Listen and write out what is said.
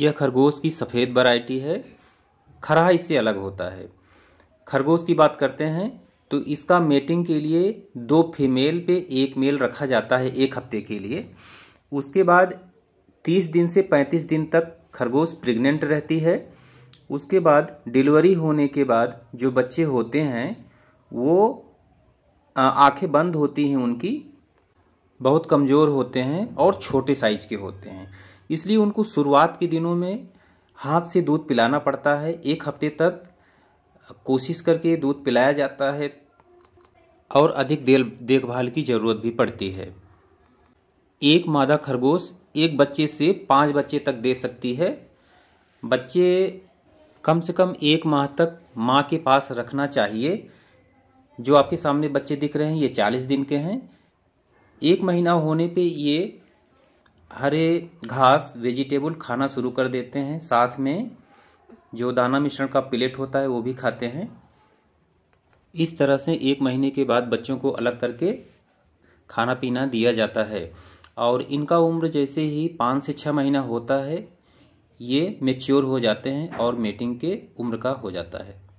यह खरगोश की सफ़ेद वैरायटी है खरा इससे अलग होता है खरगोश की बात करते हैं तो इसका मेटिंग के लिए दो फीमेल पे एक मेल रखा जाता है एक हफ्ते के लिए उसके बाद तीस दिन से पैंतीस दिन तक खरगोश प्रेग्नेंट रहती है उसके बाद डिलीवरी होने के बाद जो बच्चे होते हैं वो आंखें बंद होती हैं उनकी बहुत कमज़ोर होते हैं और छोटे साइज के होते हैं इसलिए उनको शुरुआत के दिनों में हाथ से दूध पिलाना पड़ता है एक हफ्ते तक कोशिश करके दूध पिलाया जाता है और अधिक देखभाल की ज़रूरत भी पड़ती है एक मादा खरगोश एक बच्चे से पाँच बच्चे तक दे सकती है बच्चे कम से कम एक माह तक माँ के पास रखना चाहिए जो आपके सामने बच्चे दिख रहे हैं ये चालीस दिन के हैं एक महीना होने पे ये हरे घास वेजिटेबल खाना शुरू कर देते हैं साथ में जो दाना मिश्रण का प्लेट होता है वो भी खाते हैं इस तरह से एक महीने के बाद बच्चों को अलग करके खाना पीना दिया जाता है और इनका उम्र जैसे ही पाँच से छः महीना होता है ये मेच्योर हो जाते हैं और मेटिंग के उम्र का हो जाता है